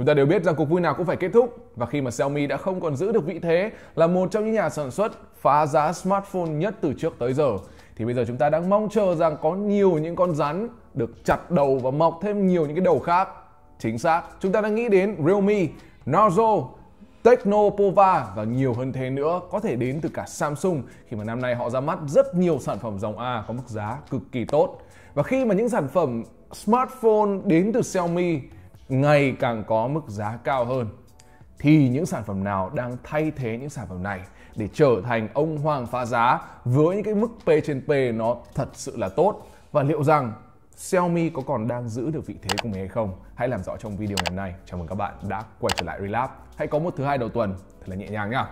Chúng ta đều biết rằng cuộc vui nào cũng phải kết thúc và khi mà Xiaomi đã không còn giữ được vị thế là một trong những nhà sản xuất phá giá smartphone nhất từ trước tới giờ thì bây giờ chúng ta đang mong chờ rằng có nhiều những con rắn được chặt đầu và mọc thêm nhiều những cái đầu khác. Chính xác, chúng ta đang nghĩ đến Realme, Narzo, Technopova và nhiều hơn thế nữa có thể đến từ cả Samsung khi mà năm nay họ ra mắt rất nhiều sản phẩm dòng A có mức giá cực kỳ tốt. Và khi mà những sản phẩm smartphone đến từ Xiaomi ngày càng có mức giá cao hơn thì những sản phẩm nào đang thay thế những sản phẩm này để trở thành ông hoàng phá giá với những cái mức P trên P nó thật sự là tốt và liệu rằng Xiaomi có còn đang giữ được vị thế của mình hay không? Hãy làm rõ trong video ngày hôm nay. Chào mừng các bạn đã quay trở lại Relap. Hãy có một thứ hai đầu tuần thật là nhẹ nhàng nhá.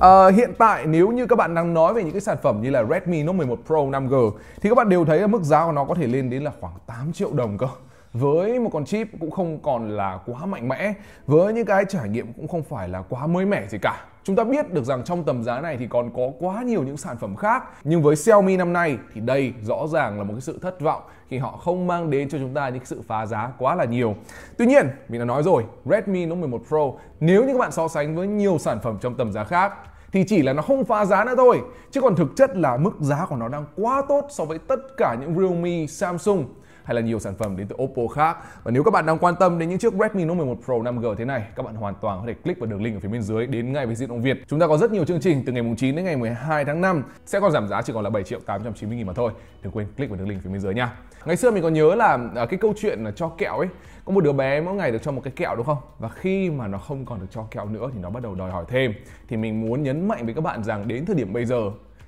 À, hiện tại nếu như các bạn đang nói về những cái sản phẩm như là Redmi Note 11 Pro 5G thì các bạn đều thấy là mức giá của nó có thể lên đến là khoảng 8 triệu đồng cơ với một con chip cũng không còn là quá mạnh mẽ với những cái trải nghiệm cũng không phải là quá mới mẻ gì cả Chúng ta biết được rằng trong tầm giá này thì còn có quá nhiều những sản phẩm khác nhưng với Xiaomi năm nay thì đây rõ ràng là một cái sự thất vọng khi họ không mang đến cho chúng ta những sự phá giá quá là nhiều. Tuy nhiên, mình đã nói rồi, Redmi Note 11 Pro nếu như các bạn so sánh với nhiều sản phẩm trong tầm giá khác thì chỉ là nó không phá giá nữa thôi chứ còn thực chất là mức giá của nó đang quá tốt so với tất cả những Realme, Samsung hay là nhiều sản phẩm đến từ Oppo khác. Và nếu các bạn đang quan tâm đến những chiếc Redmi Note 11 Pro 5G thế này, các bạn hoàn toàn có thể click vào đường link ở phía bên dưới đến ngay với Diện Ông Việt. Chúng ta có rất nhiều chương trình từ ngày 9 đến ngày 12 tháng 5 sẽ còn giảm giá chỉ còn là 7 triệu 890 nghìn mà thôi. Đừng quên click vào đường link phía bên dưới nha. Ngày xưa mình còn nhớ là à, cái câu chuyện là cho kẹo ấy, có một đứa bé mỗi ngày được cho một cái kẹo đúng không? Và khi mà nó không còn được cho kẹo nữa thì nó bắt đầu đòi hỏi thêm. Thì mình muốn nhấn mạnh với các bạn rằng đến thời điểm bây giờ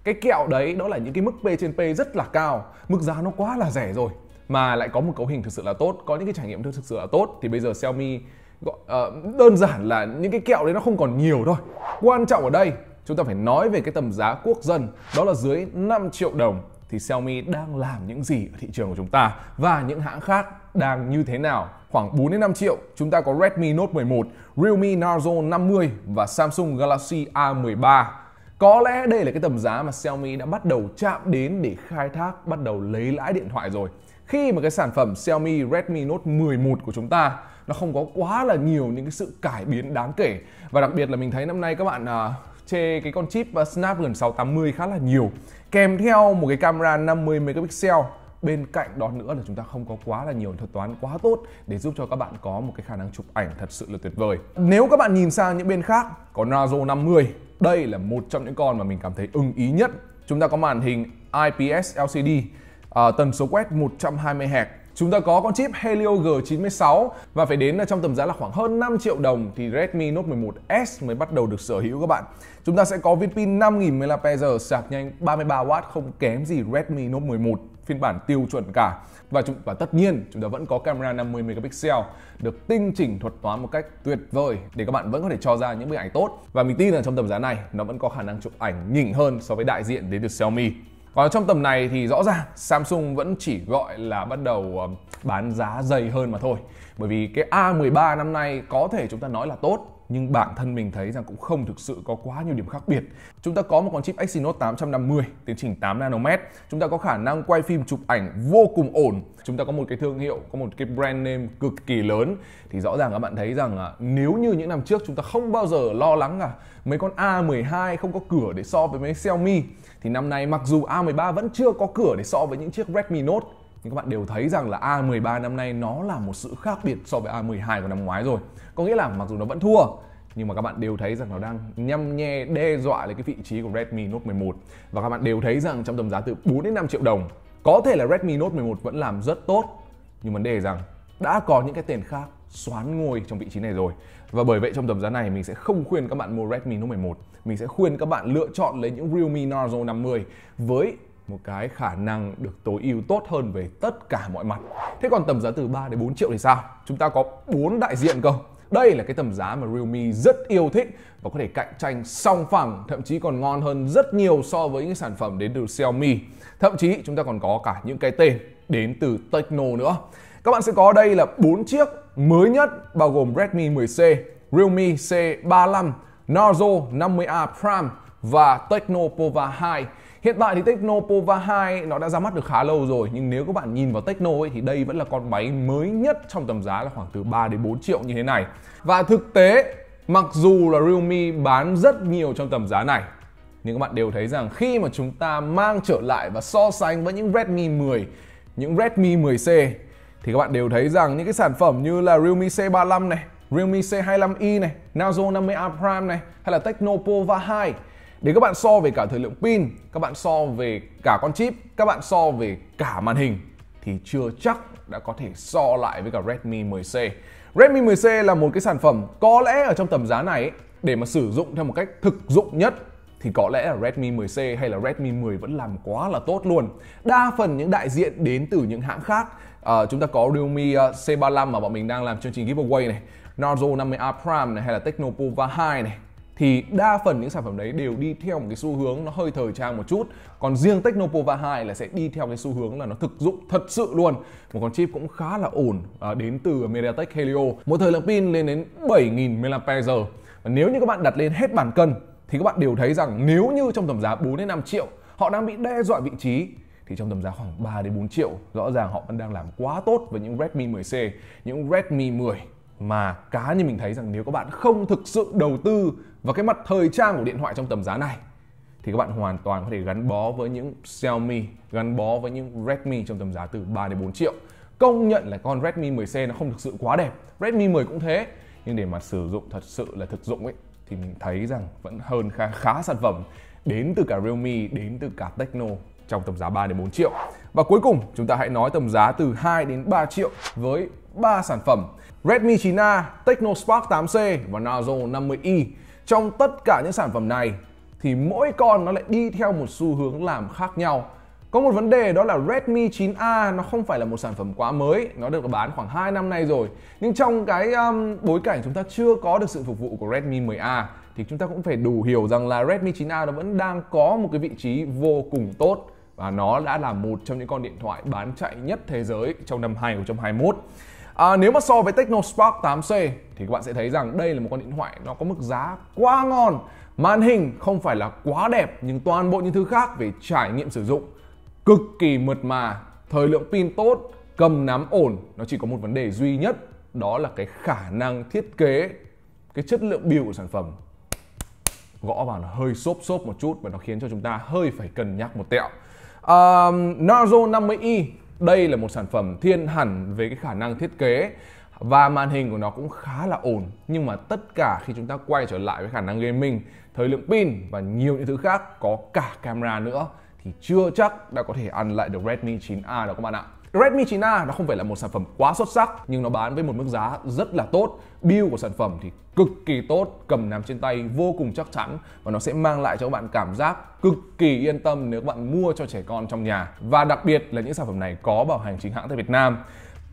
cái kẹo đấy đó là những cái mức P trên P rất là cao, mức giá nó quá là rẻ rồi mà lại có một cấu hình thực sự là tốt có những cái trải nghiệm thực sự là tốt thì bây giờ Xiaomi uh, đơn giản là những cái kẹo đấy nó không còn nhiều thôi quan trọng ở đây chúng ta phải nói về cái tầm giá quốc dân đó là dưới 5 triệu đồng thì Xiaomi đang làm những gì ở thị trường của chúng ta và những hãng khác đang như thế nào. Khoảng 4 đến 5 triệu, chúng ta có Redmi Note 11, Realme Narzo 50 và Samsung Galaxy A13 có lẽ đây là cái tầm giá mà Xiaomi đã bắt đầu chạm đến để khai thác, bắt đầu lấy lãi điện thoại rồi. Khi mà cái sản phẩm Xiaomi Redmi Note 11 của chúng ta nó không có quá là nhiều những cái sự cải biến đáng kể và đặc biệt là mình thấy năm nay các bạn à, chê cái con chip à, Snapdragon 680 khá là nhiều kèm theo một cái camera 50 megapixel bên cạnh đó nữa là chúng ta không có quá là nhiều thuật toán quá tốt để giúp cho các bạn có một cái khả năng chụp ảnh thật sự là tuyệt vời. Nếu các bạn nhìn sang những bên khác, có Razor 50 đây là một trong những con mà mình cảm thấy ưng ý nhất. Chúng ta có màn hình IPS LCD, à, tần số quét 120 Hz. Chúng ta có con chip Helio G96 và phải đến là trong tầm giá là khoảng hơn 5 triệu đồng thì Redmi Note 11S mới bắt đầu được sở hữu các bạn. Chúng ta sẽ có viên pin 5000 mAh sạc nhanh 33W không kém gì Redmi Note 11 phiên bản tiêu chuẩn cả và chúng và tất nhiên chúng ta vẫn có camera 50 megapixel được tinh chỉnh thuật toán một cách tuyệt vời để các bạn vẫn có thể cho ra những bức ảnh tốt và mình tin là trong tầm giá này nó vẫn có khả năng chụp ảnh nhỉnh hơn so với đại diện đến từ Xiaomi còn trong tầm này thì rõ ràng Samsung vẫn chỉ gọi là bắt đầu ờ, bán giá dày hơn mà thôi. Bởi vì cái A13 năm nay có thể chúng ta nói là tốt nhưng bản thân mình thấy rằng cũng không thực sự có quá nhiều điểm khác biệt. Chúng ta có một con chip Exynos 850 tiến trình 8 nanomet, chúng ta có khả năng quay phim chụp ảnh vô cùng ổn, chúng ta có một cái thương hiệu, có một cái brand name cực kỳ lớn thì rõ ràng các bạn thấy rằng nếu như những năm trước chúng ta không bao giờ lo lắng là mấy con A12 không có cửa để so với mấy Xiaomi thì năm nay mặc dù A13 vẫn chưa có cửa để so với những chiếc Redmi Note nhưng các bạn đều thấy rằng là A13 năm nay nó là một sự khác biệt so với A12 của năm ngoái rồi. Có nghĩa là mặc dù nó vẫn thua nhưng mà các bạn đều thấy rằng nó đang nhăm nhe đe dọa lấy cái vị trí của Redmi Note 11 và các bạn đều thấy rằng trong tầm giá từ 4 đến 5 triệu đồng có thể là Redmi Note 11 vẫn làm rất tốt nhưng vấn đề rằng đã có những cái tiền khác xoán ngôi trong vị trí này rồi và bởi vậy trong tầm giá này mình sẽ không khuyên các bạn mua Redmi Note 11 mình sẽ khuyên các bạn lựa chọn lấy những Realme Narzo 50 với một cái khả năng được tối ưu tốt hơn về tất cả mọi mặt. Thế còn tầm giá từ 3 đến 4 triệu thì sao? Chúng ta có bốn đại diện cơ. Đây là cái tầm giá mà Realme rất yêu thích và có thể cạnh tranh song phẳng, thậm chí còn ngon hơn rất nhiều so với những sản phẩm đến từ Xiaomi. Thậm chí chúng ta còn có cả những cái tên đến từ Tecno nữa. Các bạn sẽ có đây là bốn chiếc mới nhất bao gồm Redmi 10C, Realme C35, Narzo 50A Prime, và Tecno Technopova 2. Hiện tại thì Tecno Technopova 2 nó đã ra mắt được khá lâu rồi nhưng nếu các bạn nhìn vào Tecno ấy thì đây vẫn là con máy mới nhất trong tầm giá là khoảng từ 3 đến 4 triệu như thế này. Và thực tế mặc dù là Realme bán rất nhiều trong tầm giá này nhưng các bạn đều thấy rằng khi mà chúng ta mang trở lại và so sánh với những Redmi 10, những Redmi 10C thì các bạn đều thấy rằng những cái sản phẩm như là Realme C35 này, Realme C25i này, Nazo 50A Prime này hay là Tecno Technopova 2 để các bạn so về cả thời lượng pin, các bạn so về cả con chip, các bạn so về cả màn hình thì chưa chắc đã có thể so lại với cả Redmi 10C. Redmi 10C là một cái sản phẩm có lẽ ở trong tầm giá này để mà sử dụng theo một cách thực dụng nhất thì có lẽ là Redmi 10C hay là Redmi 10 vẫn làm quá là tốt luôn. Đa phần những đại diện đến từ những hãng khác. À, chúng ta có Realme ờ, C35 mà bọn mình đang làm chương trình giveaway này, Narzo 50A Prime này hay là Technopova 2 này thì đa phần những sản phẩm đấy đều đi theo một cái xu hướng nó hơi thời trang một chút còn riêng Technopova 2 là sẽ đi theo cái xu hướng là nó thực dụng thật sự luôn một con chip cũng khá là ổn à, đến từ MediaTek Helio một thời lượng pin lên đến 7.000 mAh và nếu như các bạn đặt lên hết bản cân thì các bạn đều thấy rằng nếu như trong tầm giá 4 đến 5 triệu họ đang bị đe dọa vị trí thì trong tầm giá khoảng 3 đến 4 triệu rõ ràng họ vẫn đang làm quá tốt với những Redmi 10C, những Redmi 10 mà cá như mình thấy rằng nếu các bạn không thực sự đầu tư và cái mặt thời trang của điện thoại trong tầm giá này thì các bạn hoàn toàn có thể gắn bó với những Xiaomi, gắn bó với những Redmi trong tầm giá từ 3 đến 4 triệu. Công nhận là con Redmi 10C nó không thực sự quá đẹp, Redmi 10 cũng thế, nhưng để mà sử dụng thật sự là thực dụng ấy thì mình thấy rằng vẫn hơn khá khá sản phẩm đến từ cả Realme, đến từ cả Tecno trong tầm giá 3 đến 4 triệu. Và cuối cùng, chúng ta hãy nói tầm giá từ 2 đến 3 triệu với ba sản phẩm Redmi 9A, Tecno Spark 8C và Nazo 50i trong tất cả những sản phẩm này thì mỗi con nó lại đi theo một xu hướng làm khác nhau. Có một vấn đề đó là Redmi 9A nó không phải là một sản phẩm quá mới, nó được bán khoảng 2 năm nay rồi. Nhưng trong cái um, bối cảnh chúng ta chưa có được sự phục vụ của Redmi 10A thì chúng ta cũng phải đủ hiểu rằng là Redmi 9A nó vẫn đang có một cái vị trí vô cùng tốt và nó đã là một trong những con điện thoại bán chạy nhất thế giới trong năm 2021. À, nếu mà so với Techno Spark 8C thì các bạn sẽ thấy rằng đây là một con điện thoại nó có mức giá quá ngon. Màn hình không phải là quá đẹp nhưng toàn bộ những thứ khác về trải nghiệm sử dụng cực kỳ mượt mà, thời lượng pin tốt, cầm nắm ổn. Nó chỉ có một vấn đề duy nhất đó là cái khả năng thiết kế, cái chất lượng biểu của sản phẩm gõ vào nó hơi xốp xốp một chút và nó khiến cho chúng ta hơi phải cân nhắc một tẹo. Uh, Narzo 50i đây là một sản phẩm thiên hẳn về cái khả năng thiết kế và màn hình của nó cũng khá là ổn nhưng mà tất cả khi chúng ta quay trở lại với khả năng gaming thời lượng pin và nhiều những thứ khác có cả camera nữa thì chưa chắc đã có thể ăn lại được Redmi 9A đâu các bạn ạ Redmi 9A nó không phải là một sản phẩm quá xuất sắc nhưng nó bán với một mức giá rất là tốt. Build của sản phẩm thì cực kỳ tốt, cầm nắm trên tay vô cùng chắc chắn và nó sẽ mang lại cho các bạn cảm giác cực kỳ yên tâm nếu các bạn mua cho trẻ con trong nhà. Và đặc biệt là những sản phẩm này có bảo hành chính hãng tại Việt Nam.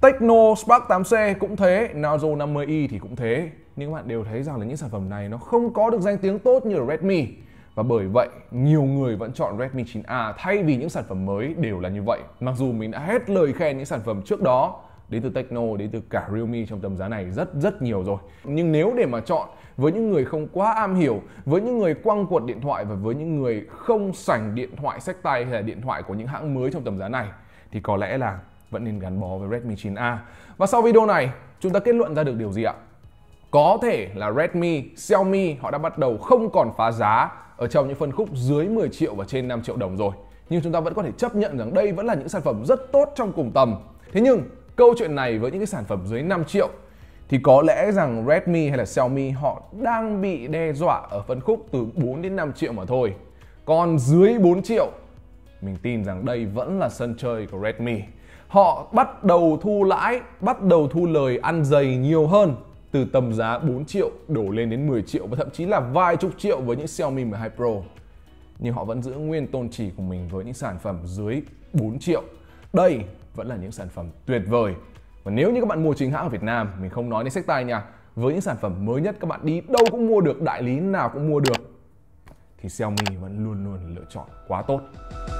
Tecno Spark 8C cũng thế, Nazo 50i thì cũng thế. Nhưng các bạn đều thấy rằng là những sản phẩm này nó không có được danh tiếng tốt như Redmi và bởi vậy nhiều người vẫn chọn Redmi 9A thay vì những sản phẩm mới đều là như vậy. Mặc dù mình đã hết lời khen những sản phẩm trước đó đến từ Tecno, đến từ cả Realme trong tầm giá này rất rất nhiều rồi. Nhưng nếu để mà chọn với những người không quá am hiểu, với những người quăng cuột điện thoại và với những người không sành điện thoại sách tay hay là điện thoại của những hãng mới trong tầm giá này thì có lẽ là vẫn nên gắn bó với Redmi 9A. Và sau video này, chúng ta kết luận ra được điều gì ạ? Có thể là Redmi, Xiaomi họ đã bắt đầu không còn phá giá ở trong những phân khúc dưới 10 triệu và trên 5 triệu đồng rồi nhưng chúng ta vẫn có thể chấp nhận rằng đây vẫn là những sản phẩm rất tốt trong cùng tầm. Thế nhưng câu chuyện này với những cái sản phẩm dưới 5 triệu thì có lẽ rằng Redmi hay là Xiaomi họ đang bị đe dọa ở phân khúc từ 4 đến 5 triệu mà thôi. Còn dưới 4 triệu mình tin rằng đây vẫn là sân chơi của Redmi. Họ bắt đầu thu lãi, bắt đầu thu lời ăn dày nhiều hơn từ tầm giá 4 triệu đổ lên đến 10 triệu và thậm chí là vài chục triệu với những Xiaomi 12 Pro. Nhưng họ vẫn giữ nguyên tôn chỉ của mình với những sản phẩm dưới 4 triệu. Đây vẫn là những sản phẩm tuyệt vời. Và nếu như các bạn mua chính hãng ở Việt Nam, mình không nói đến sách tay nha. Với những sản phẩm mới nhất các bạn đi đâu cũng mua được, đại lý nào cũng mua được thì Xiaomi vẫn luôn luôn lựa chọn quá tốt.